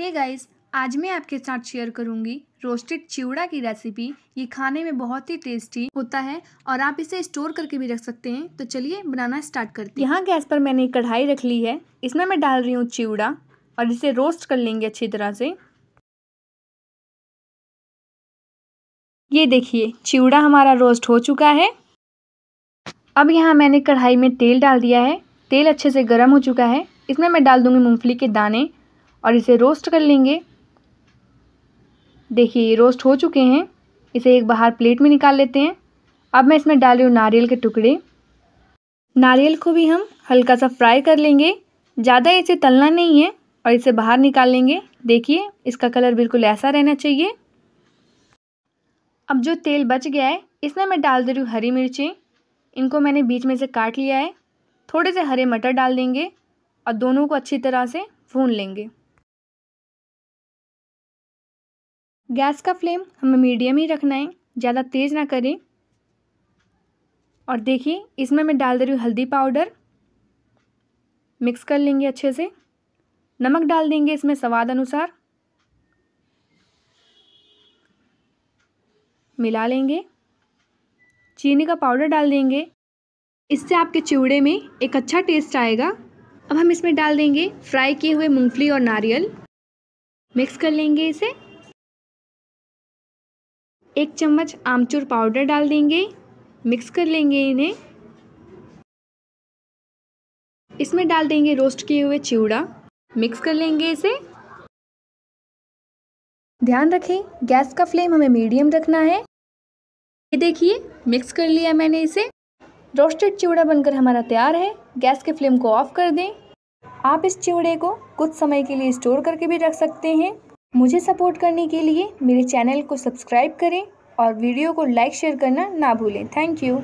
hey guys आज मैं आपके साथ शेयर करूंगी रोस्टेड चिवड़ा की रेसिपी ये खाने में बहुत ही टेस्टी होता है और आप इसे स्टोर करके भी रख सकते हैं तो चलिए बनाना स्टार्ट करते हैं यहाँ गैस पर मैंने कढ़ाई रख ली है इसमें मैं डाल रही हूँ चिवड़ा और इसे रोस्ट कर लेंगे अच्छी तरह से ये देखिए चिवड़ा हमारा रोस्ट हो चुका है अब यहाँ मैंने कढ़ाई में तेल डाल दिया है तेल अच्छे से गर्म हो चुका है इसमें मैं डाल दूंगी मूंगफली के दाने और इसे रोस्ट कर लेंगे देखिए ये रोस्ट हो चुके हैं इसे एक बाहर प्लेट में निकाल लेते हैं अब मैं इसमें डाल रही हूँ नारियल के टुकड़े नारियल को भी हम हल्का सा फ्राई कर लेंगे ज़्यादा इसे तलना नहीं है और इसे बाहर निकाल लेंगे देखिए इसका कलर बिल्कुल ऐसा रहना चाहिए अब जो तेल बच गया है इसमें मैं डाल दे रही हूँ हरी मिर्चें इनको मैंने बीच में से काट लिया है थोड़े से हरे मटर डाल देंगे और दोनों को अच्छी तरह से भून लेंगे गैस का फ्लेम हमें मीडियम ही रखना है ज़्यादा तेज़ ना करें और देखिए इसमें मैं डाल दे रही हूँ हल्दी पाउडर मिक्स कर लेंगे अच्छे से नमक डाल देंगे इसमें स्वाद अनुसार मिला लेंगे चीनी का पाउडर डाल देंगे इससे आपके चिवड़े में एक अच्छा टेस्ट आएगा अब हम इसमें डाल देंगे फ्राई किए हुए मूंगफली और नारियल मिक्स कर लेंगे इसे एक चम्मच आमचूर पाउडर डाल देंगे मिक्स कर लेंगे इन्हें इसमें डाल देंगे रोस्ट किए हुए चिवड़ा मिक्स कर लेंगे इसे ध्यान रखें गैस का फ्लेम हमें मीडियम रखना है ये देखिए मिक्स कर लिया मैंने इसे रोस्टेड चिवड़ा बनकर हमारा तैयार है गैस के फ्लेम को ऑफ कर दें आप इस चिवड़े को कुछ समय के लिए स्टोर करके भी रख सकते हैं मुझे सपोर्ट करने के लिए मेरे चैनल को सब्सक्राइब करें और वीडियो को लाइक शेयर करना ना भूलें थैंक यू